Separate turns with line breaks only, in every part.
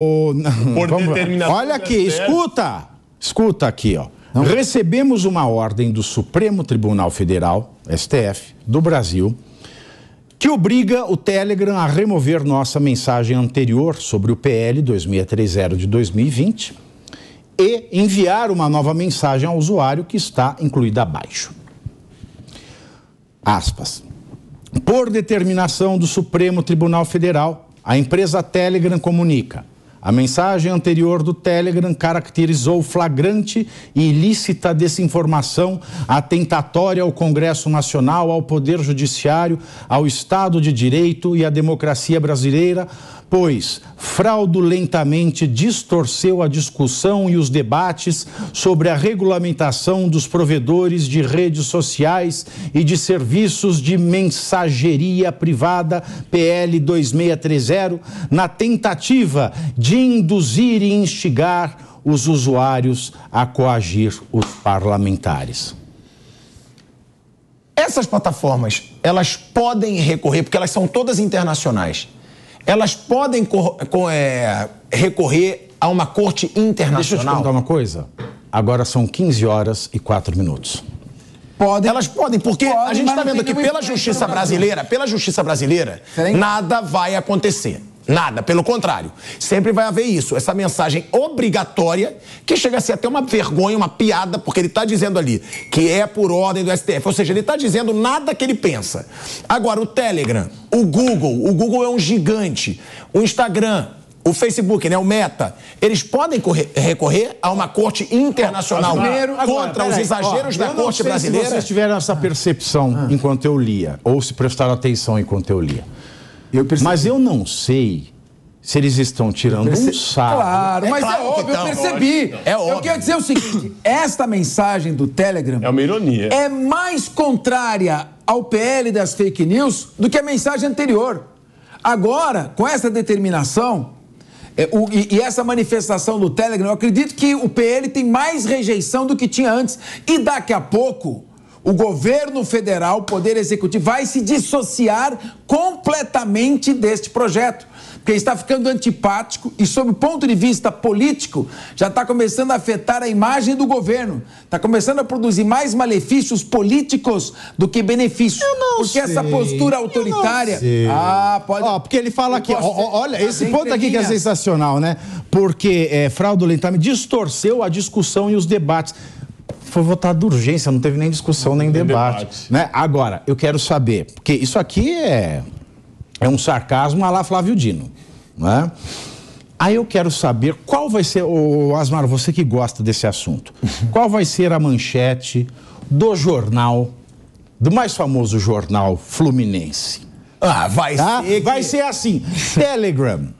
Por determinação Olha aqui, escuta. Escuta aqui, ó. Não. Recebemos uma ordem do Supremo Tribunal Federal, STF, do Brasil, que obriga o Telegram a remover nossa mensagem anterior sobre o PL 2630 de 2020 e enviar uma nova mensagem ao usuário que está incluída abaixo. Aspas. Por determinação do Supremo Tribunal Federal, a empresa Telegram comunica a mensagem anterior do Telegram caracterizou flagrante e ilícita desinformação atentatória ao Congresso Nacional, ao Poder Judiciário, ao Estado de Direito e à democracia brasileira, pois fraudulentamente distorceu a discussão e os debates sobre a regulamentação dos provedores de redes sociais e de serviços de mensageria privada PL 2630 na tentativa de induzir e instigar os usuários a coagir os
parlamentares. Essas plataformas, elas podem recorrer porque elas são todas internacionais elas podem é, recorrer a uma corte internacional. Deixa eu te perguntar uma coisa. Agora são 15 horas e 4 minutos.
Podem. Elas podem, porque podem, a gente está vendo que pela justiça brasileira,
pela justiça brasileira, nada vai acontecer. Nada, pelo contrário. Sempre vai haver isso, essa mensagem obrigatória, que chega a ser até uma vergonha, uma piada, porque ele está dizendo ali que é por ordem do STF. Ou seja, ele está dizendo nada que ele pensa. Agora, o Telegram, o Google, o Google é um gigante. O Instagram, o Facebook, né, o Meta, eles podem correr, recorrer a uma corte internacional Primeiro, contra agora, os exageros ó, da corte brasileira? Se vocês
tiveram essa ah. percepção ah. enquanto eu lia, ou se prestaram atenção enquanto eu lia. Eu Mas eu não sei se eles estão tirando perce... um sarro. Claro, é mas é claro é óbvio, eu percebi.
é óbvio. Eu quero dizer o seguinte: esta mensagem do Telegram é uma ironia. É mais contrária ao PL das fake news do que a mensagem anterior. Agora, com essa determinação é, o, e, e, essa manifestação do Telegram, eu acredito que o PL tem mais rejeição do que tinha antes. E daqui a pouco, o governo federal, o Poder Executivo, vai se dissociar completamente deste projeto porque está ficando antipático e, sob o ponto de vista político, já está começando a afetar a imagem do governo. Está começando a produzir mais malefícios políticos do que benefícios. Eu não porque sei. essa postura autoritária. Ah, pode. Ó, porque ele fala aqui, olha, esse ponto entrelinha. aqui que é
sensacional, né? Porque é, fraudulentamente distorceu a discussão e os debates foi votado de urgência, não teve nem discussão nem, nem debate, debate, Né? Agora, eu quero saber, porque isso aqui é é um sarcasmo a lá Flávio Dino. Né? Aí eu quero saber qual vai ser, ô Asmar, você que gosta desse assunto, qual vai ser a manchete do jornal, do mais famoso jornal fluminense? Ah, vai tá? ser. Que... Vai ser assim: Telegram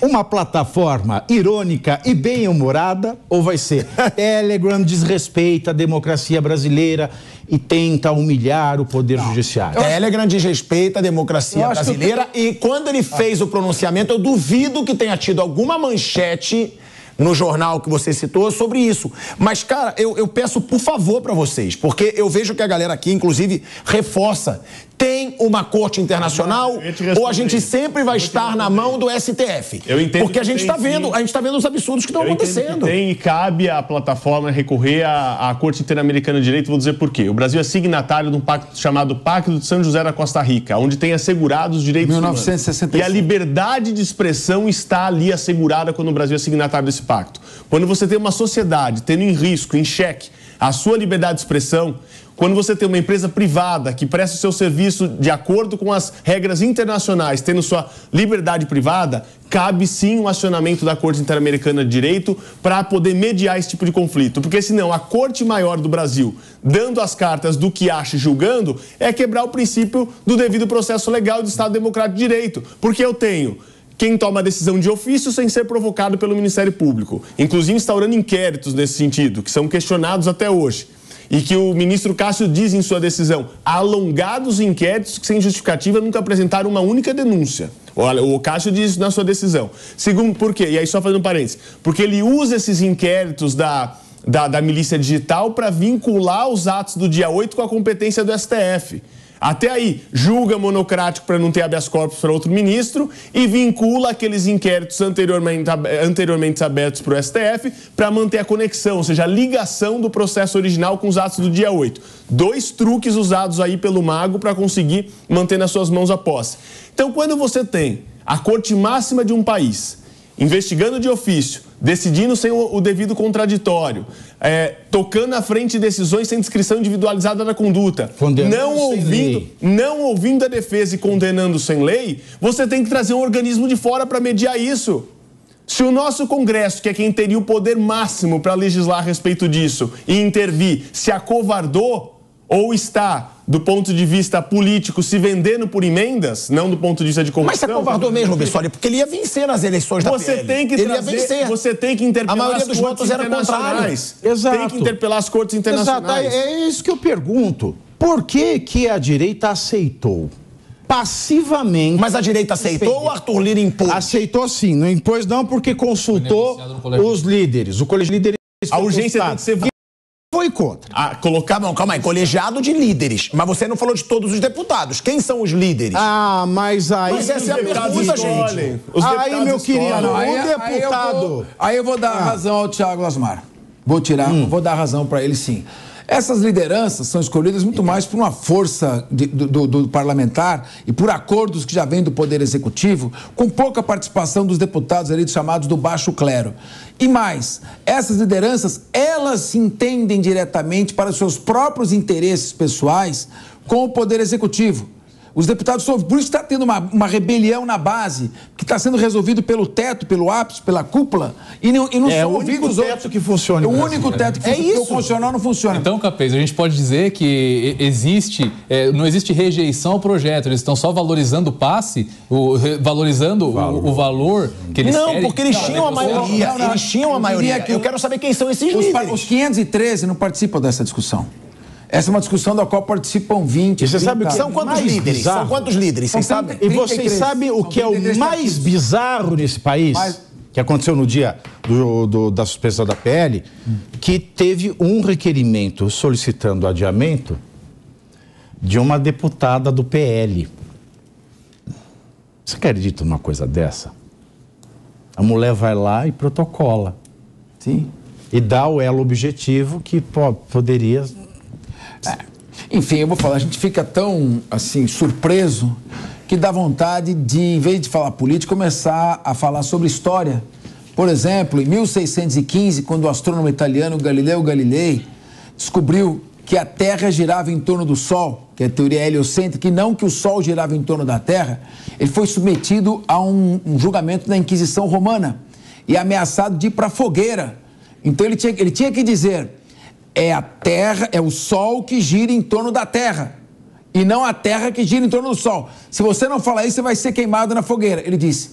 uma plataforma irônica e bem-humorada ou vai ser Telegram desrespeita a democracia brasileira e tenta humilhar o poder não. judiciário?
Telegram desrespeita a democracia brasileira e quando ele fez o pronunciamento, eu duvido que tenha tido alguma manchete no jornal que você citou sobre isso. Mas, cara, eu, eu peço por favor para vocês, porque eu vejo que a galera aqui, inclusive, reforça. Tem uma corte internacional ou a gente sempre vai estar na mão do STF. Eu entendo. Porque a gente está vendo, a gente
está vendo os absurdos que estão acontecendo. Que tem e cabe à plataforma recorrer à, à Corte Interamericana de Direito. Vou dizer por quê. O Brasil é signatário de um pacto chamado Pacto de São José da Costa Rica, onde tem assegurado os direitos 1965. humanos. E a liberdade de expressão está ali assegurada quando o Brasil é signatário desse pacto. Quando você tem uma sociedade tendo em risco, em xeque, a sua liberdade de expressão, quando você tem uma empresa privada que presta o seu serviço de acordo com as regras internacionais, tendo sua liberdade privada, cabe sim um acionamento da Corte Interamericana de Direito para poder mediar esse tipo de conflito. Porque senão a Corte Maior do Brasil, dando as cartas do que acha e julgando, é quebrar o princípio do devido processo legal do Estado Democrático de Direito. Porque eu tenho quem toma a decisão de ofício sem ser provocado pelo Ministério Público, inclusive instaurando inquéritos nesse sentido, que são questionados até hoje e que o ministro Cássio diz em sua decisão: alongados inquéritos que, sem justificativa, nunca apresentaram uma única denúncia. Olha, o Cássio diz isso na sua decisão. Segundo, por quê? E aí, só fazendo um parênteses: porque ele usa esses inquéritos da, da, da milícia digital para vincular os atos do dia 8 com a competência do STF. Até aí, julga monocrático para não ter habeas corpus para outro ministro e vincula aqueles inquéritos anteriormente, anteriormente abertos para o STF para manter a conexão, ou seja, a ligação do processo original com os atos do dia 8. Dois truques usados aí pelo mago para conseguir manter nas suas mãos a posse. Então, quando você tem a corte máxima de um país investigando de ofício decidindo sem o, o devido contraditório, é, tocando à frente decisões sem descrição individualizada da conduta, não ouvindo, não ouvindo a defesa e condenando sem lei, você tem que trazer um organismo de fora para mediar isso. Se o nosso Congresso, que é quem teria o poder máximo para legislar a respeito disso e intervir, se acovardou ou está do ponto de vista político, se vendendo por emendas, não do ponto de vista de corrupção. Mas se é covardou mesmo, Bissoli, porque ele ia vencer nas eleições da você PL. Tem que ele trazer, ia vencer. Você tem que interpelar A maioria dos votos Exato. Tem que interpelar as cortes internacionais. Exato.
É, é isso que eu pergunto. Por que, que a direita aceitou passivamente. Mas a direita aceitou ou Arthur Lira impôs? Aceitou sim, não impôs não porque
consultou os líderes. O colégio de líderes. A urgência tem que ser contra. Ah, colocar, não, calma aí, colegiado de líderes. Mas você não falou de todos os deputados. Quem são os líderes?
Ah, mas aí. Mas essa é a pergunta, gente. aí, meu querido, um é- deputado. Aí eu vou, aí eu vou dar ah. razão ao Tiago Lasmar. Vou tirar, hum. vou dar razão para ele sim. Essas lideranças são escolhidas muito mais por uma força de, do, do, parlamentar e por acordos que já vêm do Poder Executivo, com pouca participação dos deputados ali chamados do baixo clero. E mais, essas lideranças, elas se entendem diretamente para os seus próprios interesses pessoais com o poder executivo os deputados são. Por isso está tendo uma, uma rebelião na base, que está sendo resolvido pelo teto, pelo ápice, pela cúpula, e não, e não é, são ouvidos o único teto que funciona. É o né? único teto que é funciona. Isso. o não funciona. Então, Capês, a gente pode dizer que existe, é, não existe rejeição ao projeto, eles estão só valorizando o passe, o, valorizando valor. O, o, valor que eles Não, querem. porque eles tinham a maioria. Não, eles tinham a maioria. eu quero saber quem são esses os, líderes. Os 513 não participam dessa discussão. Essa é uma discussão da qual participam 20. E você 30, sabe o que são quantos líderes? Bizarro. São quantos líderes? Vocês sabem? E vocês sabem o que é o mais bizarro nesse país? Mas... Que aconteceu no
dia do, do, da suspensão da PL, hum. que teve um requerimento solicitando adiamento de uma deputada do PL. Você acredita numa coisa dessa? A mulher vai lá e protocola. Sim. E dá o elo objetivo que pô, poderia
é. Enfim, eu vou falar, a gente fica tão, assim, surpreso que dá vontade de, em vez de falar política, começar a falar sobre história. Por exemplo, em 1615, quando o astrônomo italiano Galileu Galilei descobriu que a Terra girava em torno do Sol, que é a teoria heliocêntrica, e não que o Sol girava em torno da Terra, ele foi submetido a um, um julgamento da Inquisição Romana e ameaçado de ir para a fogueira. Então ele tinha, ele tinha que dizer: é a Terra, é o Sol que gira em torno da Terra. E não a Terra que gira em torno do Sol. Se você não falar isso, você vai ser queimado na fogueira. Ele disse: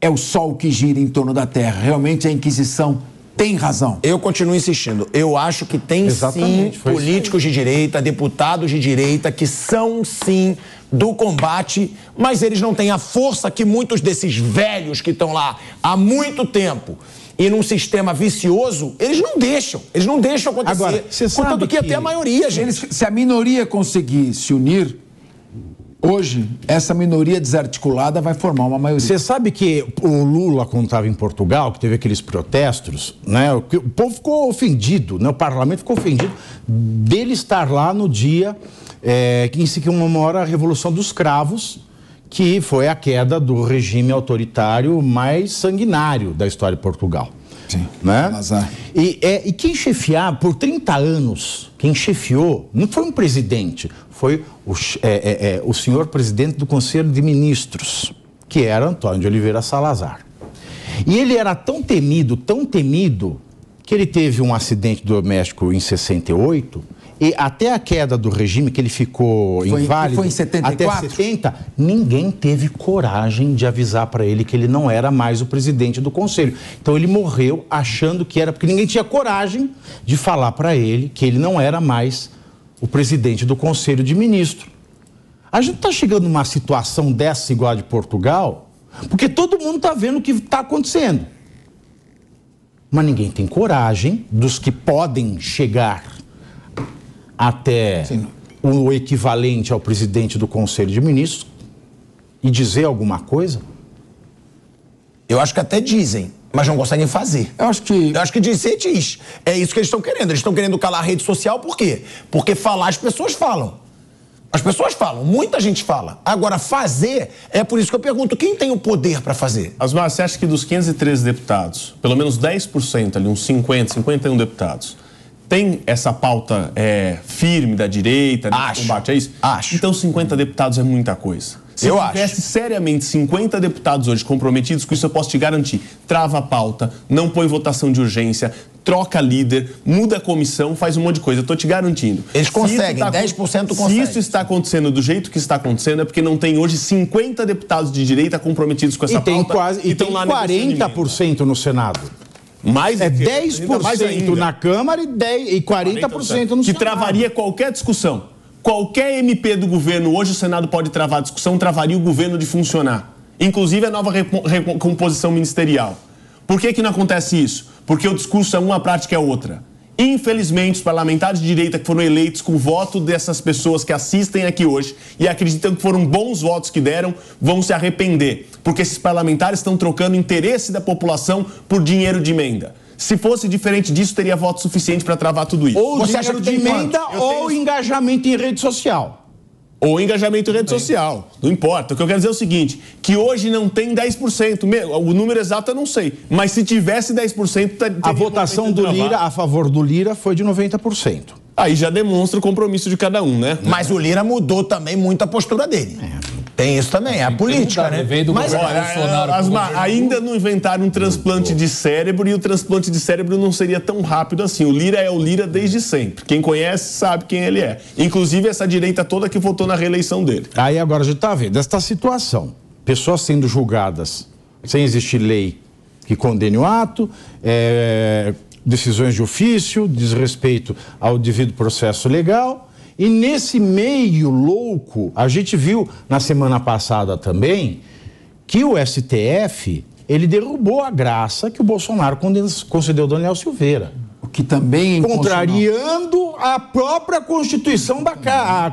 é o Sol que gira em torno da Terra. Realmente a Inquisição tem razão. Eu continuo insistindo. Eu acho que tem
Exatamente,
sim políticos de direita, deputados de direita que são sim do combate, mas eles não têm a força que muitos desses velhos que estão lá há muito tempo e num sistema vicioso, eles não deixam. Eles não deixam acontecer. Agora, você sabe Contanto que, que até a maioria, gente. Eles,
se a minoria conseguir se unir, hoje, essa minoria desarticulada vai formar uma maioria. Você sabe que o Lula, quando estava
em Portugal, que teve aqueles protestos, né? O, o povo ficou ofendido, né? O parlamento ficou ofendido dele estar lá no dia eh, é, em que se hora a Revolução dos Cravos que foi a queda do regime autoritário mais sanguinário da história de Portugal. Sim, né? E, é, e quem chefiar por 30 anos, quem chefiou, não foi um presidente, foi o, é, é, é, o senhor presidente do Conselho de Ministros, que era Antônio de Oliveira Salazar. E ele era tão temido, tão temido, que ele teve um acidente doméstico em 68 e até a queda do regime, que ele ficou foi, inválido, foi em 74? até 70, ninguém teve coragem de avisar para ele que ele não era mais o presidente do conselho. Então ele morreu achando que era, porque ninguém tinha coragem de falar para ele que ele não era mais o presidente do conselho de ministros. A gente está chegando numa situação dessa igual a de Portugal, porque todo mundo está vendo o que está acontecendo. Mas ninguém tem coragem dos que podem chegar até Sim. o equivalente ao presidente do Conselho de
Ministros e dizer alguma coisa? Eu acho que até dizem, mas não conseguem fazer. Eu acho que. Eu acho que dizer diz. É isso que eles estão querendo. Eles estão querendo calar a rede social por quê? Porque falar as pessoas falam. As pessoas falam, muita gente fala. Agora, fazer, é por isso que eu pergunto, quem tem o poder para fazer?
Asmar, você acha que dos 513 deputados, pelo menos 10%, ali, uns 50, 51 deputados, tem essa pauta é, firme da direita, acho, combate a é isso? Acho. Então 50 deputados é muita coisa. Se eu tivesse acho. seriamente 50 deputados hoje comprometidos com isso, eu posso te garantir. Trava a pauta, não põe votação de urgência, troca líder, muda a comissão, faz um monte de coisa. Eu tô te garantindo. Eles tá conseguem, tá, 10% conseguem. Se isso está acontecendo do jeito que está acontecendo, é porque não tem hoje 50 deputados de direita comprometidos com essa e pauta. Tem quase, e, e tem lá 40% no Senado. Mais é 10% mais ainda. na Câmara e, 10, e 40%, 40% no Senado. Que travaria qualquer discussão. Qualquer MP do governo, hoje o Senado pode travar a discussão, travaria o governo de funcionar. Inclusive a nova recomposição ministerial. Por que, que não acontece isso? Porque o discurso é uma, a prática é outra. Infelizmente, os parlamentares de direita que foram eleitos com o voto dessas pessoas que assistem aqui hoje e acreditam que foram bons votos que deram, vão se arrepender, porque esses parlamentares estão trocando interesse da população por dinheiro de emenda. Se fosse diferente disso, teria voto suficiente para travar tudo isso. Ou Você acha que de emenda ou tenho... engajamento em rede social ou engajamento em rede social. Não importa. O que eu quero dizer é o seguinte: que hoje não tem 10%. O número exato eu não sei. Mas se tivesse 10%, tá, A votação do Lira a favor do Lira foi de 90%. Aí já demonstra o compromisso de cada um, né? Mas o Lira mudou também muito a postura dele. É. Tem isso também, é a política, né? Veio Mas olha, Bolsonaro, ainda não inventaram um transplante de cérebro e o transplante de cérebro não seria tão rápido assim. O Lira é o Lira desde sempre. Quem conhece sabe quem ele é. Inclusive essa direita toda que votou na reeleição dele.
Aí agora a gente está vendo esta situação. Pessoas sendo julgadas sem existir lei que condene o ato, é, decisões de ofício, desrespeito ao devido processo legal e nesse meio louco, a gente viu na semana passada também que o STF ele derrubou a graça que o Bolsonaro concedeu ao Daniel Silveira. O que também é contrariando
a própria Constituição da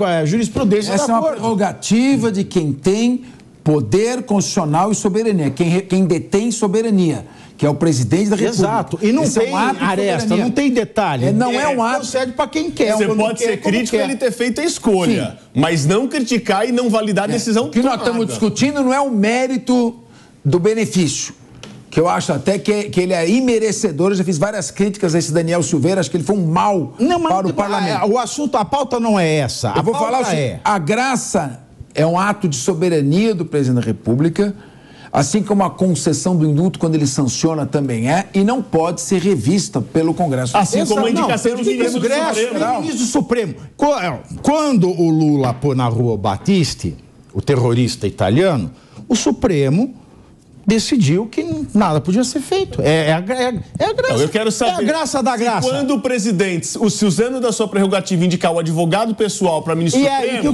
a jurisprudência Essa da é uma Corte. prerrogativa de quem tem poder constitucional e soberania, quem, quem detém soberania
que é o presidente da República. Exato. E não Esse tem é um aresta, não tem detalhe. É, não é, é um ato. Concede
para quem quer. Você pode quer, ser crítico ele ter
feito a escolha, Sim. mas não criticar e não validar a
é, decisão O que tomada. nós estamos discutindo não é o mérito do benefício. Que eu acho até que, que ele é imerecedor. Eu já fiz várias críticas a esse Daniel Silveira, acho que ele foi um mal não, mas, para o parlamento. O assunto, a pauta não é essa. A eu vou falar assim, é. a graça é um ato de soberania do presidente da República Assim como a concessão do indulto, quando ele sanciona, também é, e não pode ser revista pelo Congresso. Assim Essa, como a indicação não, do, ministro Congresso, do Supremo. ministro Supremo. É, quando o Lula pôs na rua o Batiste,
o terrorista italiano, o Supremo decidiu que nada podia ser feito.
É, é, a, é,
é a, é graça. eu quero saber. É a
graça da graça. Quando o presidente, o, se usando da sua prerrogativa, indicar o advogado pessoal para ministro e é Supremo...